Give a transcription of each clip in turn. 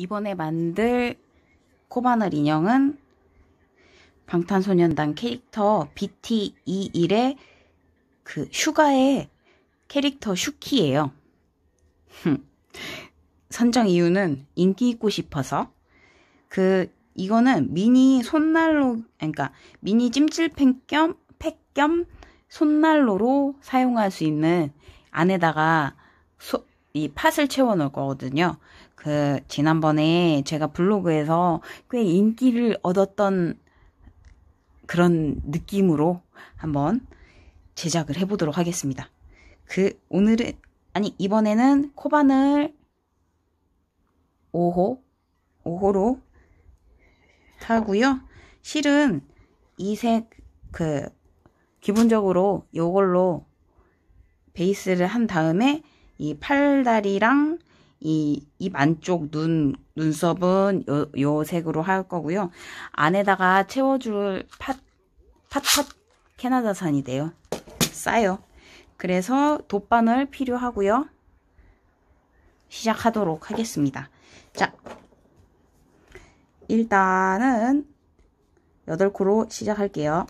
이번에 만들 코바늘 인형은 방탄소년단 캐릭터 BT21의 e 그 슈가의 캐릭터 슈키예요. 선정 이유는 인기 있고 싶어서 그 이거는 미니 손난로 그러니까 미니 찜질팩 겸팩 겸 손난로로 사용할 수 있는 안에다가 소, 이 팥을 채워 넣을 거거든요. 그 지난번에 제가 블로그에서 꽤 인기를 얻었던 그런 느낌으로 한번 제작을 해보도록 하겠습니다. 그 오늘은 아니 이번에는 코바늘 5호 5호로 하고요. 실은 이색그 기본적으로 요걸로 베이스를 한 다음에 이 팔다리랑 이입 안쪽 눈 눈썹은 요, 요 색으로 할 거고요. 안에다가 채워줄 팟, 팥팥 캐나다산이돼요 싸요. 그래서 돗바늘 필요하고요. 시작하도록 하겠습니다. 자, 일단은 8코로 시작할게요.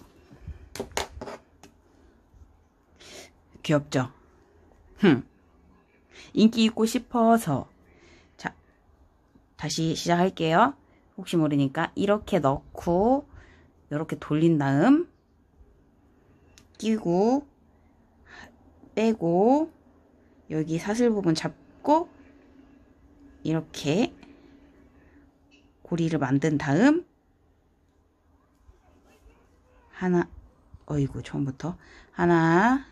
귀엽죠? 흠. 인기 있고 싶어서 자 다시 시작할게요 혹시 모르니까 이렇게 넣고 이렇게 돌린 다음 끼고 빼고 여기 사슬 부분 잡고 이렇게 고리를 만든 다음 하나 어이구 처음부터 하나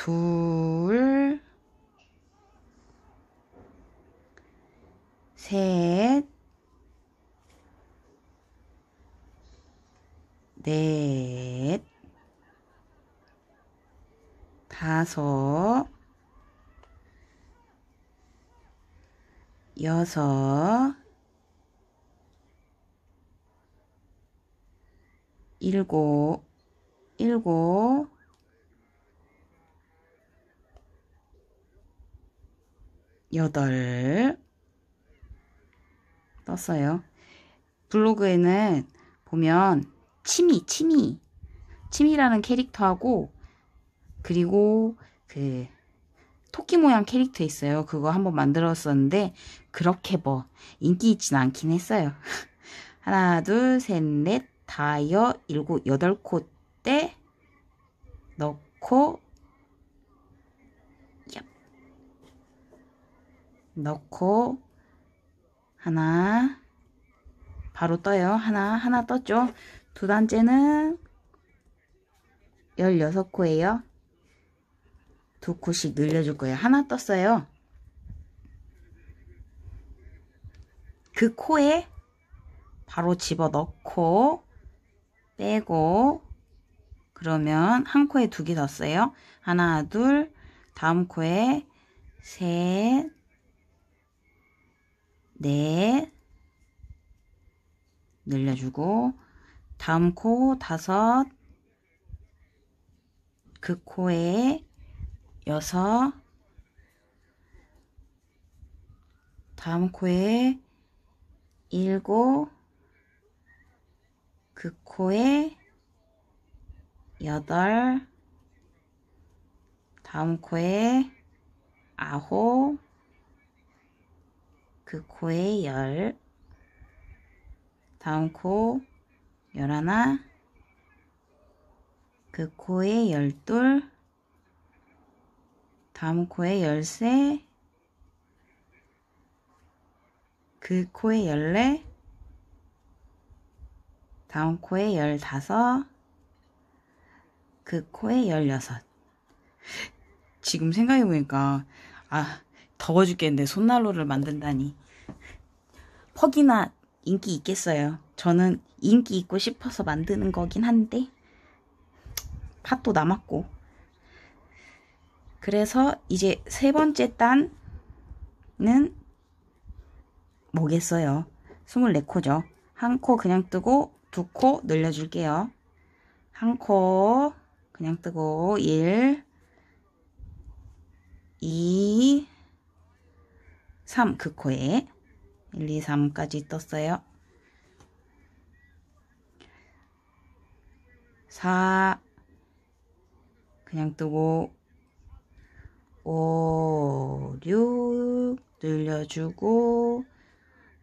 둘, 셋, 넷, 다섯, 여섯, 일곱, 일곱, 여덟 떴어요. 블로그에는 보면 치미, 치미, 치미라는 캐릭터하고 그리고 그 토끼 모양 캐릭터 있어요. 그거 한번 만들었었는데 그렇게 뭐 인기 있진 않긴 했어요. 하나, 둘, 셋, 넷, 다여, 일곱, 여덟 코때 넣고 넣고 하나 바로 떠요. 하나 하나 떴죠. 두 단째는 16코예요. 두 코씩 늘려줄 거예요. 하나 떴어요. 그 코에 바로 집어넣고 빼고 그러면 한 코에 두 개떴어요 하나, 둘, 다음 코에 셋, 네 늘려주고 다음 코 다섯 그 코에 여섯 다음 코에 일곱 그 코에 여덟 다음 코에 아홉 그코에열 다음 코 열하나 그코에 열둘 다음 코에 열세 그코에 열네 다음 코에 열다섯 그코에 열여섯 지금 생각해보니까 아 더워 죽겠는데 손난로를 만든다니. 퍽이나 인기 있겠어요. 저는 인기 있고 싶어서 만드는 거긴 한데 팥도 남았고 그래서 이제 세 번째 단은 뭐겠어요? 24코죠. 한 코 그냥 뜨고 두 코 늘려줄게요. 한 코 그냥 뜨고 1 2 3그 코에 1, 2, 3까지 떴어요. 4 그냥 뜨고 5, 6 늘려주고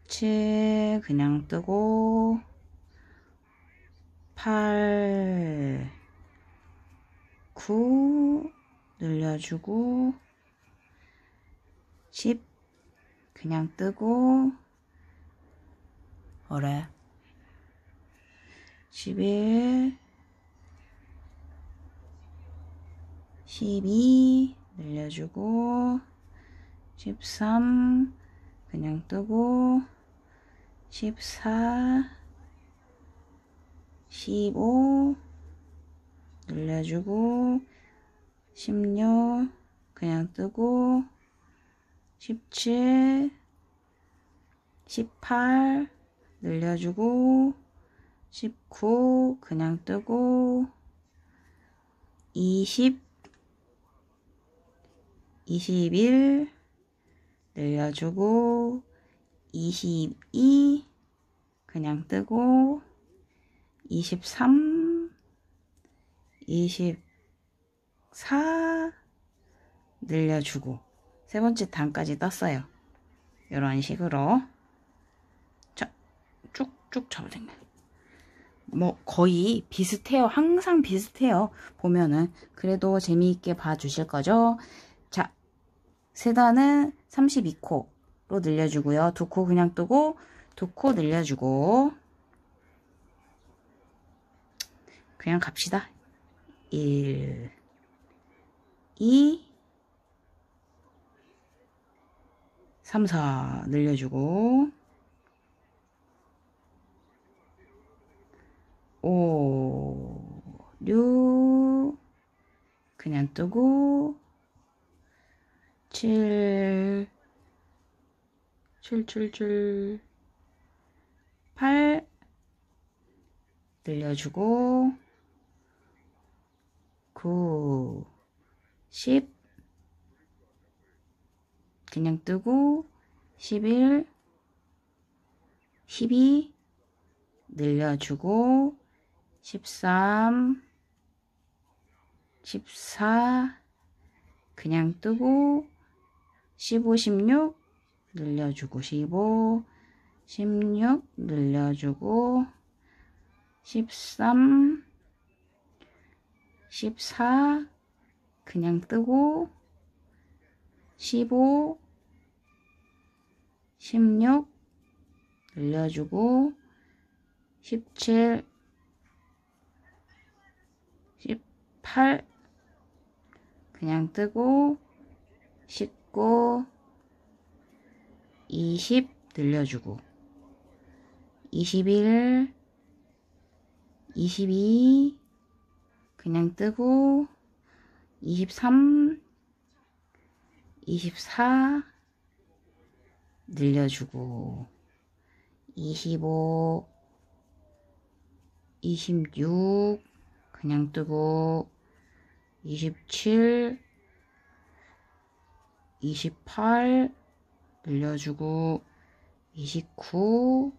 7 그냥 뜨고 8 9 늘려주고 10 그냥 뜨고 어래 11 12 늘려주고 13 그냥 뜨고 14 15 늘려주고 16 그냥 뜨고 17, 18 늘려주고 19 그냥 뜨고 20 21 늘려주고 22 그냥 뜨고 23 24 늘려주고 세 번째 단까지 떴어요. 이런 식으로 쭉쭉 접어줍니뭐 거의 비슷해요. 항상 비슷해요. 보면은 그래도 재미있게 봐주실 거죠. 자, 세단은 32코로 늘려주고요. 두 코 그냥 뜨고 두 코 늘려주고 그냥 갑시다. 1 2 3, 4 늘려주고 5, 6 그냥 뜨고 7 7, 7, 7 8 늘려주고 9 10 그냥 뜨고 11 12 늘려주고 13 14 그냥 뜨고 15 16 늘려주고 15 16 늘려주고 13 14 그냥 뜨고 15 16 늘려주고 17 18 그냥 뜨고 19 20 늘려주고 21 22 그냥 뜨고 23 24 늘려주고 25 26 그냥 뜨고 27 28 늘려주고 29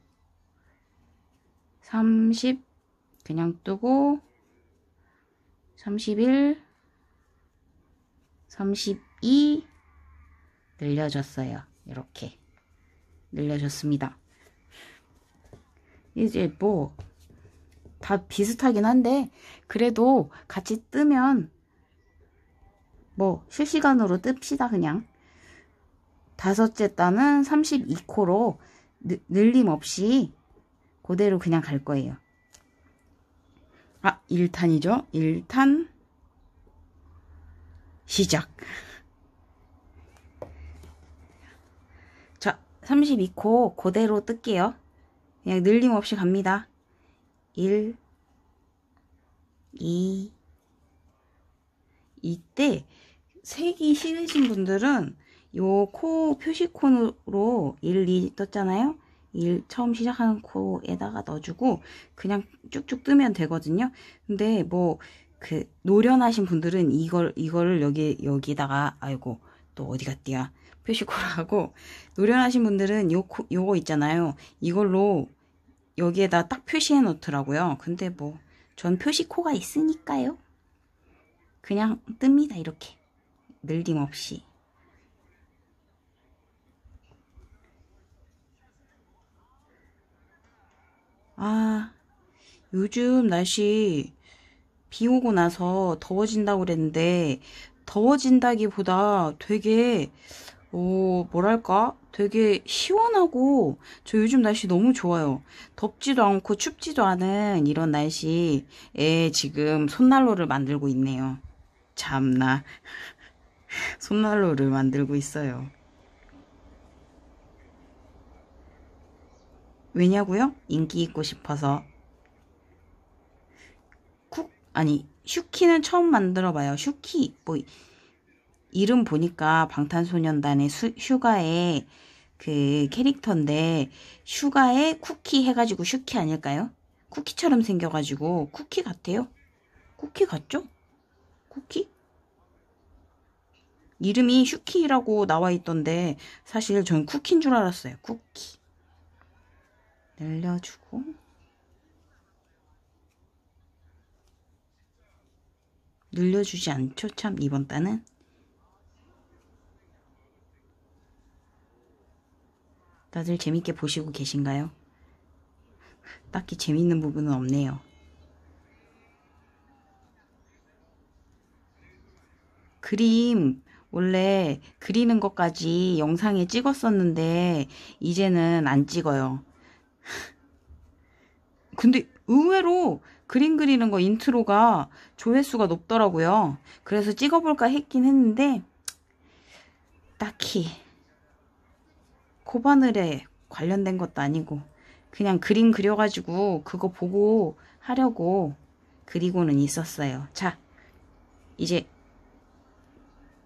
30 그냥 뜨고 31 32 늘려줬어요. 이렇게 늘려줬습니다. 이제 뭐 다 비슷하긴 한데 그래도 같이 뜨면 뭐 실시간으로 뜹시다 그냥 다섯째 단은 32코로 늘림 없이 그대로 그냥 갈 거예요. 아, 1탄이죠? 1탄 시작. 32코 그대로 뜰게요. 그냥 늘림 없이 갑니다. 1, 2, 이때 색이 싫으신 분들은 요 코 표시콘으로 1, 2 떴잖아요. 1 처음 시작하는 코에다가 넣어주고 그냥 쭉쭉 뜨면 되거든요. 근데 뭐 그 노련하신 분들은 이걸 이거를 여기 여기다가 아이고 또 어디 갔디야 표시코를 하고 노련하신 분들은 요, 요거 있잖아요. 이걸로 여기에다 딱 표시해 놓더라고요. 근데 뭐 전 표시코가 있으니까요. 그냥 뜹니다. 이렇게. 늘림 없이. 아, 요즘 날씨 비 오고 나서 더워진다고 그랬는데 더워진다기보다 되게 어, 뭐랄까 되게 시원하고 저 요즘 날씨 너무 좋아요. 덥지도 않고 춥지도 않은 이런 날씨에 지금 손난로를 만들고 있네요. 참나 손난로를 만들고 있어요. 왜냐고요? 인기 있고 싶어서 쿡 아니 슈키는 처음 만들어봐요. 슈키 뭐 이름 보니까 방탄소년단의 수, 슈가의 그 캐릭터인데 슈가의 쿠키 해가지고 슈키 아닐까요? 쿠키처럼 생겨가지고 쿠키 같아요. 쿠키 같죠? 쿠키? 이름이 슈키라고 나와 있던데 사실 전 쿠키인 줄 알았어요. 쿠키. 늘려주고 눌려주지 않죠 참 이번 단은 다들 재밌게 보시고 계신가요? 딱히 재밌는 부분은 없네요. 그림 원래 그리는 것까지 영상에 찍었었는데 이제는 안 찍어요. 근데 의외로 그림 그리는 거 인트로가 조회수가 높더라고요. 그래서 찍어볼까 했긴 했는데 딱히 코바늘에 관련된 것도 아니고 그냥 그림 그려가지고 그거 보고 하려고 그리고는 있었어요. 자, 이제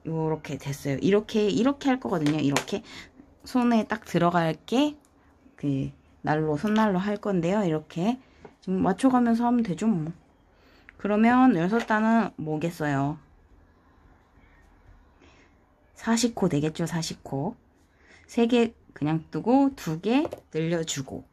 이렇게 됐어요. 이렇게 이렇게 할 거거든요. 이렇게 손에 딱 들어갈게 그 날로 손날로 할 건데요. 이렇게 지금 맞춰가면서 하면 되죠 뭐. 그러면 6단은 뭐겠어요? 40코 되겠죠 40코 3개 그냥 뜨고 2개 늘려주고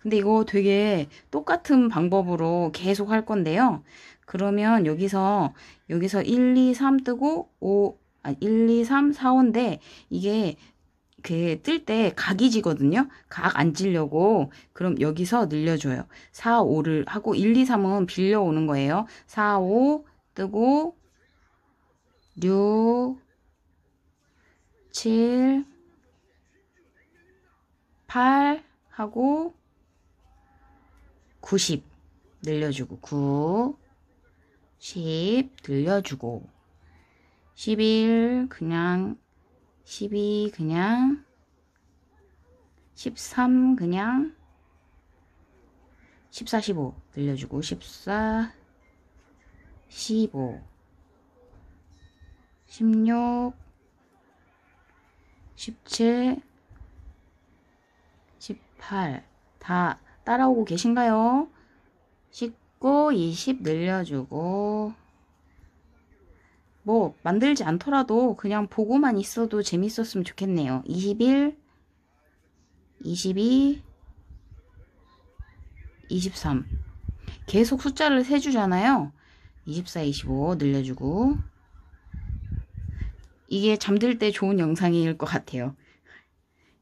근데 이거 되게 똑같은 방법으로 계속 할 건데요 그러면 여기서 여기서 1, 2, 3 뜨고 5, 1, 2, 3, 4, 5인데 이게 이렇게 뜰 때 각이 지거든요. 각 안찔려고 그럼 여기서 늘려줘요. 4, 5를 하고 1, 2, 3은 빌려오는 거예요. 4, 5 뜨고 6, 7, 8 하고 90 늘려주고 9, 10 늘려주고 11 그냥 12 그냥 13 그냥 14, 15 늘려주고 14, 15 16 17 18 다 따라오고 계신가요? 19, 20 늘려주고 뭐 만들지 않더라도 그냥 보고만 있어도 재밌었으면 좋겠네요. 21, 22, 23 계속 숫자를 세주잖아요. 24, 25 늘려주고 이게 잠들 때 좋은 영상일 것 같아요.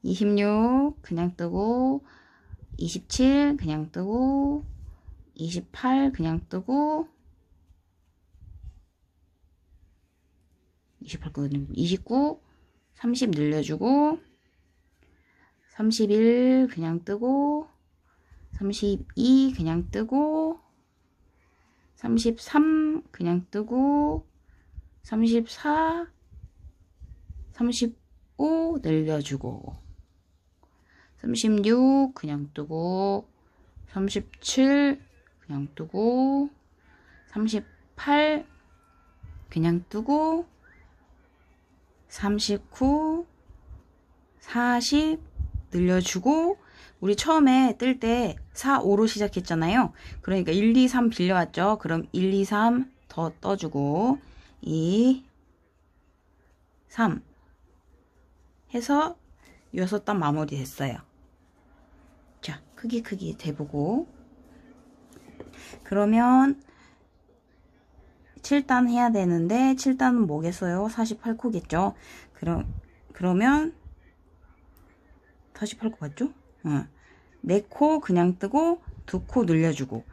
26 그냥 뜨고 27 그냥 뜨고 28 그냥 뜨고 2 8거든 29, 30 늘려주고 31 그냥 뜨고 32 그냥 뜨고 33 그냥 뜨고 34 35 늘려주고 36 그냥 뜨고 37 그냥 뜨고 38 그냥 뜨고 39, 40 늘려주고 우리 처음에 뜰 때 4, 5로 시작했잖아요. 그러니까 1, 2, 3 빌려왔죠. 그럼 1, 2, 3 더 떠주고 2, 3 해서 6단 마무리 됐어요. 자, 크기 크기 대보고 그러면 7단 해야 되는데 7단은 뭐겠어요? 48코겠죠? 그럼 그러면 48코 맞죠? 응. 4코 그냥 뜨고 2코 늘려주고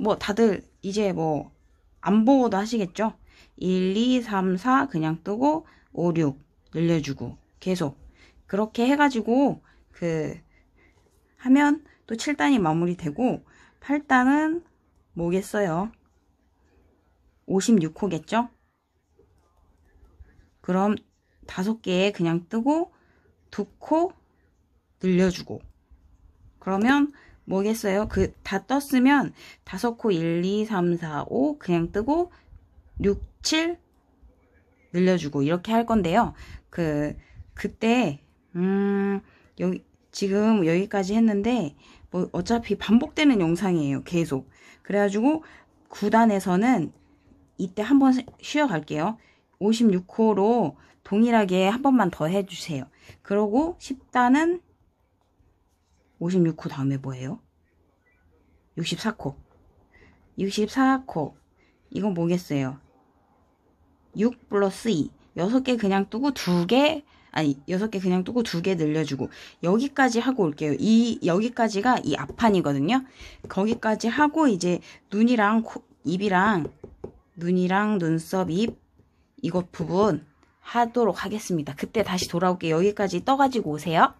뭐 다들 이제 뭐 안 보고도 하시겠죠? 1, 2, 3, 4 그냥 뜨고 5, 6 늘려주고 계속 그렇게 해가지고 그 하면 또 7단이 마무리되고 8단은 뭐겠어요? 56호겠죠? 그럼 5개에 그냥 뜨고 2코 늘려주고 그러면 뭐겠어요? 그 다 떴으면 5코 1, 2, 3, 4, 5 그냥 뜨고 6, 7 늘려주고 이렇게 할 건데요. 그 그때 음 여기 지금 여기까지 했는데 뭐 어차피 반복되는 영상이에요. 계속. 그래가지고 9단에서는 이때 한번 쉬어갈게요. 56호로 동일하게 한 번만 더 해주세요. 그러고 10단은 56호 다음에 뭐예요? 64코. 64코. 이건 뭐겠어요? 6 플러스 2. 6개 그냥 뜨고 2개, 아니, 6개 그냥 뜨고 2개 늘려주고, 여기까지 하고 올게요. 이, 여기까지가 이 앞판이거든요. 거기까지 하고, 이제 눈이랑 코, 입이랑 눈이랑 눈썹, 입 이것 부분 하도록 하겠습니다. 그때 다시 돌아올게 요 여기까지 떠가지고 오세요.